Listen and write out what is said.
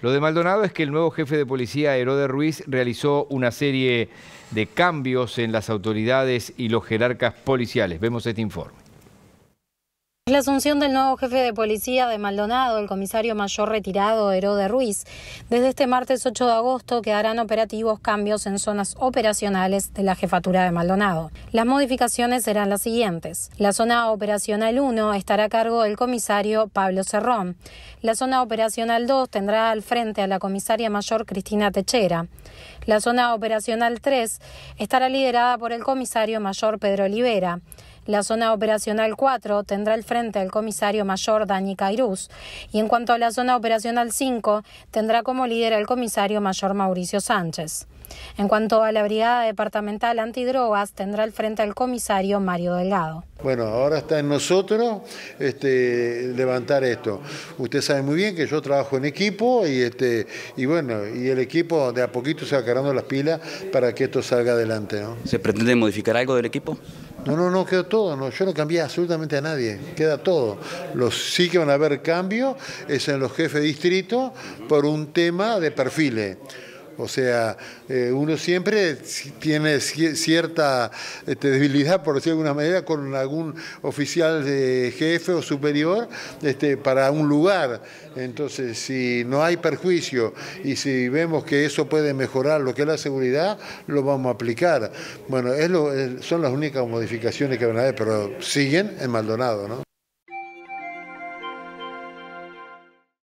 Lo de Maldonado es que el nuevo jefe de policía, Herode Ruiz, realizó una serie de cambios en las autoridades y los jerarcas policiales. Vemos este informe. La asunción del nuevo jefe de policía de Maldonado, el comisario mayor retirado Herode Ruiz, desde este martes 8 de agosto quedarán operativos cambios en zonas operacionales de la jefatura de Maldonado. Las modificaciones serán las siguientes. La zona operacional 1 estará a cargo del comisario Pablo Cerrón. La zona operacional 2 tendrá al frente a la comisaria mayor Cristina Techera. La zona operacional 3 estará liderada por el comisario mayor Pedro Olivera. La zona operacional 4 tendrá al frente al comisario mayor Dani Cairuz y en cuanto a la zona operacional 5 tendrá como líder el comisario mayor Mauricio Sánchez. En cuanto a la Brigada Departamental Antidrogas, tendrá al frente al comisario Mario Delgado. Bueno, ahora está en nosotros este, levantar esto. Usted sabe muy bien que yo trabajo en equipo y, este, y bueno, y el equipo de a poquito se va cargando las pilas para que esto salga adelante. ¿Se pretende modificar algo del equipo? No, no, no, quedó todo. No, yo no cambié absolutamente a nadie. Queda todo. Los sí que van a haber cambios es en los jefes de distrito por un tema de perfiles. O sea, eh, uno siempre tiene cierta eh, debilidad, por decirlo de alguna manera, con algún oficial de jefe o superior este, para un lugar. Entonces, si no hay perjuicio y si vemos que eso puede mejorar lo que es la seguridad, lo vamos a aplicar. Bueno, son las únicas modificaciones que van a haber, pero siguen en Maldonado, ¿no?